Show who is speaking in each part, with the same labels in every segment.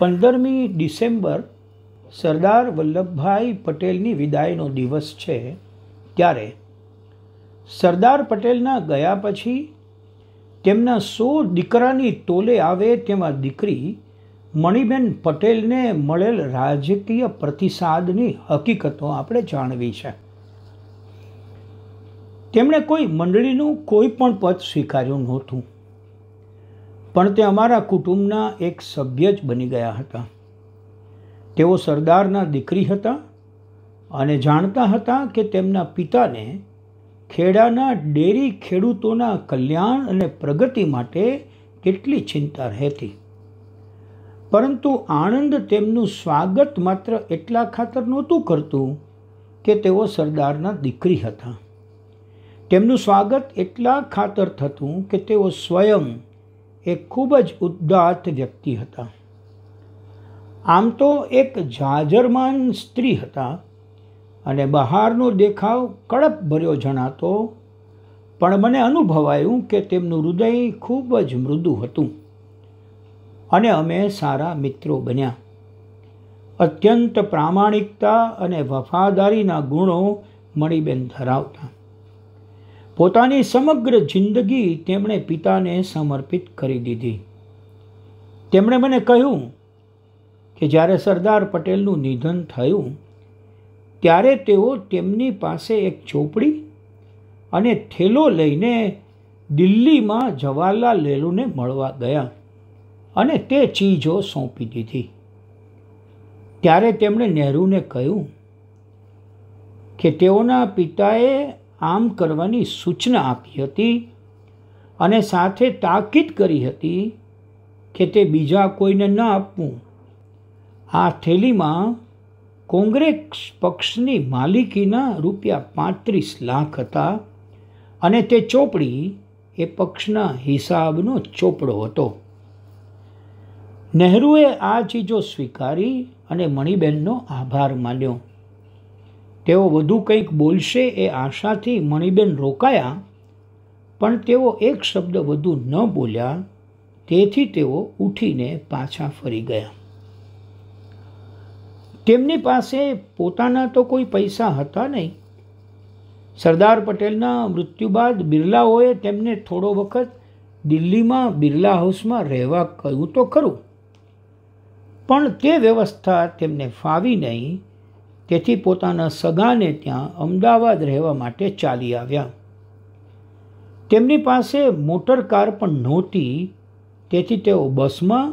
Speaker 1: પંદરમી ડિસેમ્બર સરદાર વલ્લભભાઈ પટેલની વિદાયનો દિવસ છે ત્યારે સરદાર પટેલના ગયા પછી તેમના સો દીકરાની ટોલે આવે તેમાં દીકરી મણિબેન પટેલને મળેલ રાજકીય પ્રતિસાદની હકીકતો આપણે જાણવી છે તેમણે કોઈ મંડળીનું કોઈ પણ પદ સ્વીકાર્યું નહોતું પણ તે અમારા કુટુંબના એક સભ્ય જ બની ગયા હતા તેઓ સરદારના દીકરી હતા અને જાણતા હતા કે તેમના પિતાને ખેડાના ડેરી ખેડૂતોના કલ્યાણ અને પ્રગતિ માટે કેટલી ચિંતા રહેતી પરંતુ આણંદ તેમનું સ્વાગત માત્ર એટલા ખાતર નહોતું કરતું કે તેઓ સરદારના દીકરી હતા તેમનું સ્વાગત એટલા ખાતર થતું કે તેઓ સ્વયં એ ખૂબ જ ઉદાત્ત વ્યક્તિ હતા આમ તો એક જાજરમાન સ્ત્રી હતા અને બહારનો દેખાવ કડપ ભર્યો જણાતો પણ મને અનુભવાયું કે તેમનું હૃદય ખૂબ જ મૃદુ હતું અને અમે સારા મિત્રો બન્યા અત્યંત પ્રામાણિકતા અને વફાદારીના ગુણો મણિબેન ધરાવતા પોતાની સમગ્ર જિંદગી તેમણે પિતાને સમર્પિત કરી દીધી તેમણે મને કહ્યું કે જ્યારે સરદાર પટેલનું નિધન થયું ત્યારે તેઓ તેમની પાસે એક ચોપડી અને થેલો લઈને દિલ્હીમાં જવાહરલાલ નહેરુને મળવા ગયા અને તે ચીજો સોંપી દીધી ત્યારે તેમણે નહેરુને કહ્યું કે તેઓના પિતાએ આમ કરવાની સૂચના આપી હતી અને સાથે તાકીદ કરી હતી કે તે બીજા કોઈને ન આપવું આ થેલીમાં કોંગ્રેસ પક્ષની માલિકીના રૂપિયા પાંત્રીસ લાખ હતા અને તે ચોપડી એ પક્ષના હિસાબનો ચોપડો હતો નહેરુએ આ ચીજો સ્વીકારી અને મણિબેનનો આભાર માન્યો તેઓ વધુ કંઈક બોલશે એ આશાથી મણિબેન રોકાયા પણ તેઓ એક શબ્દ વધુ ન બોલ્યા તેથી તેઓ ઊઠીને પાછા ફરી ગયા તેમની પાસે પોતાના તો કોઈ પૈસા હતા નહીં સરદાર પટેલના મૃત્યુ બાદ બિરલાઓએ તેમને થોડો વખત દિલ્હીમાં બિરલા હાઉસમાં રહેવા કહ્યું તો ખરું પણ તે વ્યવસ્થા તેમને ફાવી નહીં તેથી પોતાના સગાને ત્યાં અમદાવાદ રહેવા માટે ચાલી આવ્યા તેમની પાસે મોટર કાર પણ નહોતી તેથી તેઓ બસમાં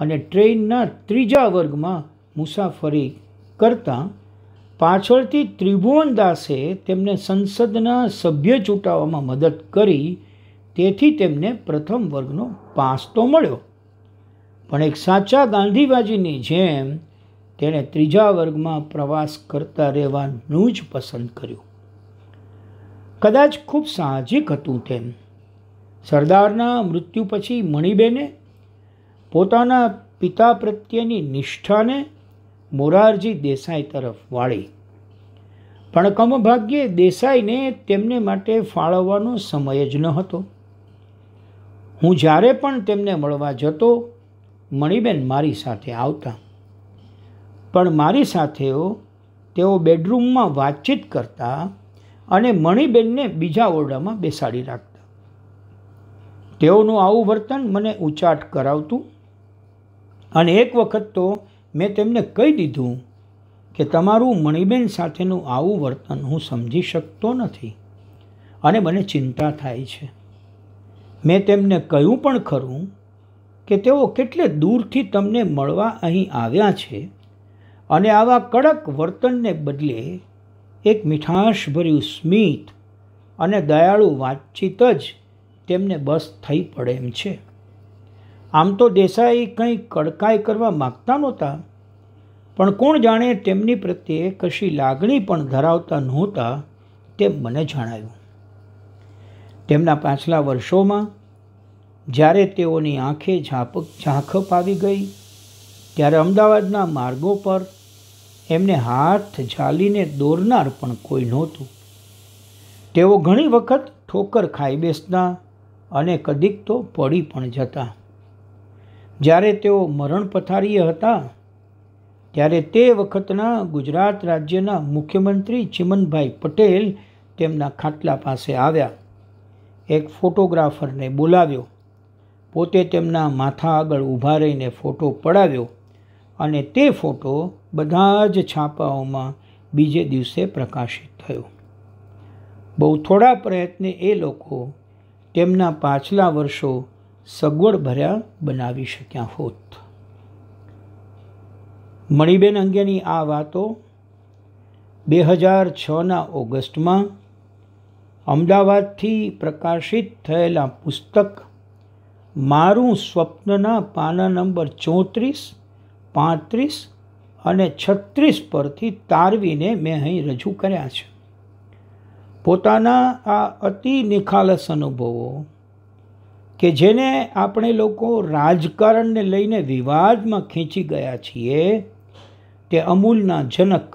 Speaker 1: અને ટ્રેનના ત્રીજા વર્ગમાં મુસાફરી કરતાં પાછળથી ત્રિભુવનદાસે તેમને સંસદના સભ્ય ચૂંટાવવામાં મદદ કરી તેથી તેમને પ્રથમ વર્ગનો પાસ તો મળ્યો પણ એક સાચા ગાંધીવાજીની જેમ તેણે ત્રીજા વર્ગમાં પ્રવાસ કરતા રહેવાનું જ પસંદ કર્યું કદાચ ખૂબ સાહજિક હતું તેમ સરદારના મૃત્યુ પછી મણિબેને પોતાના પિતા પ્રત્યેની નિષ્ઠાને મોરારજી દેસાઈ તરફ વાળી પણ કમભાગ્યે દેસાઈને તેમને માટે ફાળવવાનો સમય જ ન હતો હું જ્યારે પણ તેમને મળવા જતો મણિબેન મારી સાથે આવતા પણ મારી સાથેઓ તેઓ બેડરૂમમાં વાતચીત કરતા અને મણિબેનને બીજા ઓરડામાં બેસાડી રાખતા તેઓનું આવું વર્તન મને ઉચાટ કરાવતું અને એક વખત તો મેં તેમને કહી દીધું કે તમારું મણિબેન સાથેનું આવું વર્તન હું સમજી શકતો નથી અને મને ચિંતા થાય છે મેં તેમને કહ્યું પણ ખરું કે તેઓ કેટલે દૂરથી તમને મળવા અહીં આવ્યા છે અને આવા કડક વર્તનને બદલે એક મીઠાશભર્યું સ્મિત અને દયાળુ વાતચીત જ તેમને બસ થઈ પડે એમ છે આમ તો દેસાઈ કંઈ કડકાઈ કરવા માગતા નહોતા પણ કોણ જાણે તેમની પ્રત્યે કશી લાગણી પણ ધરાવતા નહોતા તેમ મને જણાયું તેમના પાછલા વર્ષોમાં જ્યારે તેઓની આંખે ઝાંપક ઝાંખપ આવી ગઈ ત્યારે અમદાવાદના માર્ગો પર એમને હાથ ઝાલીને દોરનાર પણ કોઈ નહોતું તેઓ ઘણી વખત ઠોકર ખાઈ બેસતા અને કદીક તો પડી પણ જતા જ્યારે તેઓ મરણ પથારીએ હતા ત્યારે તે વખતના ગુજરાત રાજ્યના મુખ્યમંત્રી ચિમનભાઈ પટેલ તેમના ખાટલા પાસે આવ્યા એક ફોટોગ્રાફરને બોલાવ્યો પોતે તેમના માથા આગળ ઊભા રહીને ફોટો પડાવ્યો અને તે ફોટો બધા જ છાપાઓમાં બીજે દિવસે પ્રકાશિત થયો બહુ થોડા પ્રયત્ને એ લોકો તેમના પાછલા વર્ષો સગવડ ભર્યા બનાવી શક્યા હોત મણિબેન અંગેની આ વાતો બે હજાર છના ઓગસ્ટમાં અમદાવાદથી પ્રકાશિત થયેલા પુસ્તક મારું સ્વપ્નના પાના નંબર ચોત્રીસ પાંત્રીસ અને છત્રીસ પરથી તારવીને મેં અહીં રજૂ કર્યા છે પોતાના આ અતિ નિખાલસ અનુભવો કે જેને આપણે લોકો રાજકારણને લઈને વિવાદમાં ખેંચી ગયા છીએ તે અમૂલના જનક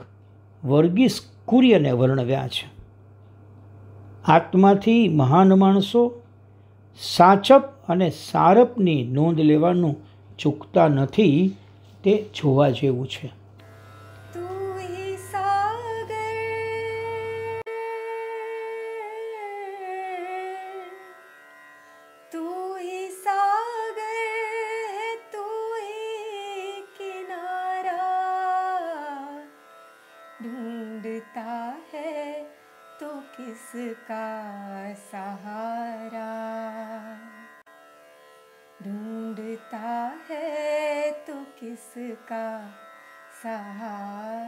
Speaker 1: વર્ગીસ કુર્યને વર્ણવ્યા છે આત્માથી મહાન માણસો સાચપ અને સારપની નોંધ લેવાનું ચૂકતા નથી 对，求外权无缺。जिसका सहारा